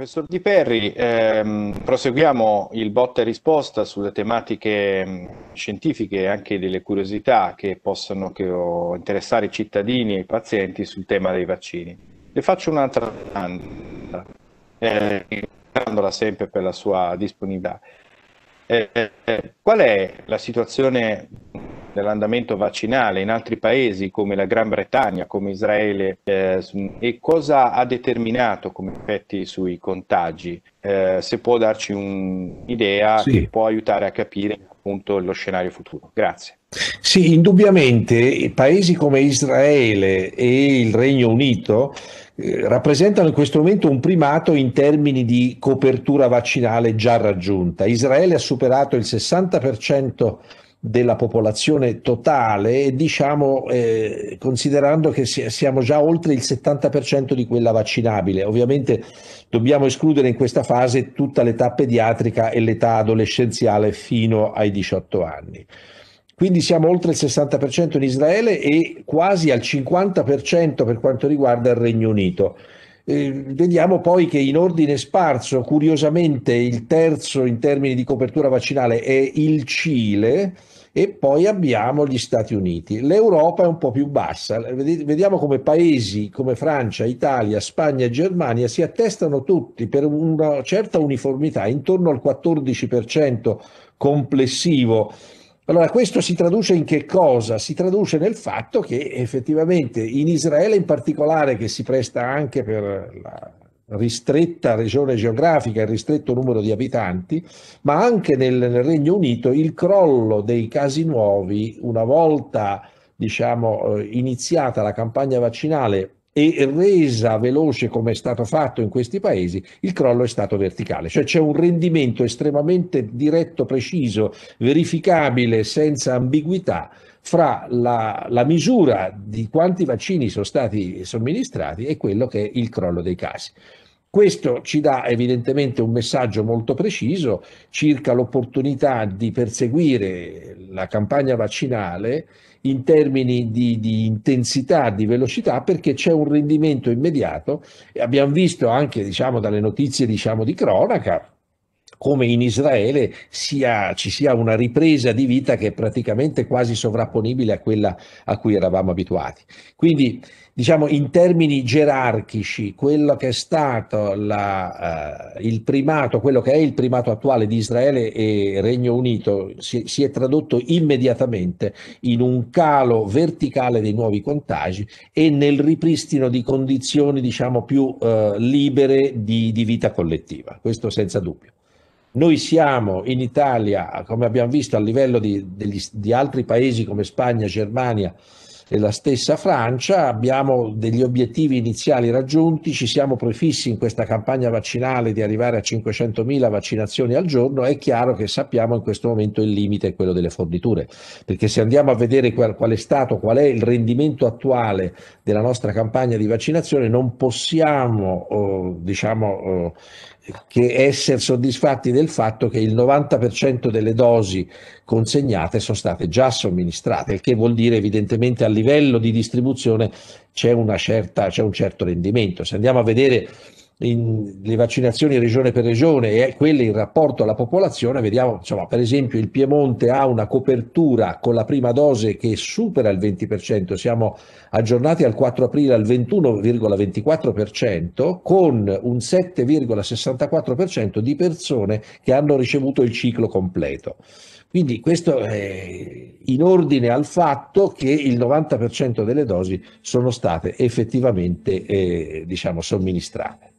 professor Di Perri. Eh, proseguiamo il botta e risposta sulle tematiche ehm, scientifiche e anche delle curiosità che possono che ho, interessare i cittadini e i pazienti sul tema dei vaccini. Le faccio un'altra domanda, ringraziandola eh, sempre per la sua disponibilità. Eh, eh qual è la situazione dell'andamento vaccinale in altri paesi come la Gran Bretagna, come Israele eh, e cosa ha determinato come effetti sui contagi? Eh, se può darci un'idea sì. che può aiutare a capire appunto lo scenario futuro. Grazie. Sì, indubbiamente paesi come Israele e il Regno Unito eh, rappresentano in questo momento un primato in termini di copertura vaccinale già raggiunta. Israele ha superato il 60% della popolazione totale, diciamo eh, considerando che siamo già oltre il 70% di quella vaccinabile. Ovviamente dobbiamo escludere in questa fase tutta l'età pediatrica e l'età adolescenziale fino ai 18 anni. Quindi siamo oltre il 60% in Israele e quasi al 50% per quanto riguarda il Regno Unito. Eh, vediamo poi che in ordine sparso, curiosamente, il terzo in termini di copertura vaccinale è il Cile e poi abbiamo gli Stati Uniti. L'Europa è un po' più bassa. Vediamo come paesi come Francia, Italia, Spagna e Germania si attestano tutti per una certa uniformità, intorno al 14% complessivo allora, questo si traduce in che cosa? Si traduce nel fatto che effettivamente in Israele in particolare, che si presta anche per la ristretta regione geografica, il ristretto numero di abitanti, ma anche nel Regno Unito il crollo dei casi nuovi, una volta diciamo, eh, iniziata la campagna vaccinale e resa veloce come è stato fatto in questi paesi, il crollo è stato verticale, cioè c'è un rendimento estremamente diretto, preciso, verificabile, senza ambiguità fra la, la misura di quanti vaccini sono stati somministrati e quello che è il crollo dei casi. Questo ci dà evidentemente un messaggio molto preciso circa l'opportunità di perseguire la campagna vaccinale in termini di, di intensità, di velocità, perché c'è un rendimento immediato e abbiamo visto anche diciamo, dalle notizie diciamo, di cronaca come in Israele sia, ci sia una ripresa di vita che è praticamente quasi sovrapponibile a quella a cui eravamo abituati. Quindi diciamo in termini gerarchici quello che è stato la, uh, il primato, quello che è il primato attuale di Israele e Regno Unito si, si, è tradotto immediatamente in un calo verticale dei nuovi contagi e nel ripristino di condizioni diciamo più uh, libere di, di vita collettiva, questo senza dubbio. Noi siamo in Italia, come abbiamo visto a livello di, degli, di altri paesi come Spagna, Germania e la stessa Francia, abbiamo degli obiettivi iniziali raggiunti, ci siamo prefissi in questa campagna vaccinale di arrivare a 500.000 vaccinazioni al giorno, è chiaro che sappiamo in questo momento il limite è quello delle forniture, perché se andiamo a vedere qual, qual è stato, qual è il rendimento attuale della nostra campagna di vaccinazione, non possiamo eh, diciamo, eh, che essere soddisfatti del fatto che il 90% delle dosi consegnate sono state già somministrate, il che vuol dire evidentemente a livello di distribuzione c'è, certa, c'è un certo rendimento. Se andiamo a vedere in, le vaccinazioni regione per regione e quelle in rapporto alla popolazione, vediamo, insomma, per esempio il Piemonte ha una copertura con la prima dose che supera il 20%, siamo aggiornati al 4 aprile al 21,24%, con un 7,64% di persone che hanno ricevuto il ciclo completo. Quindi questo è in ordine al fatto che il 90% delle dosi sono state effettivamente eh, diciamo, somministrate.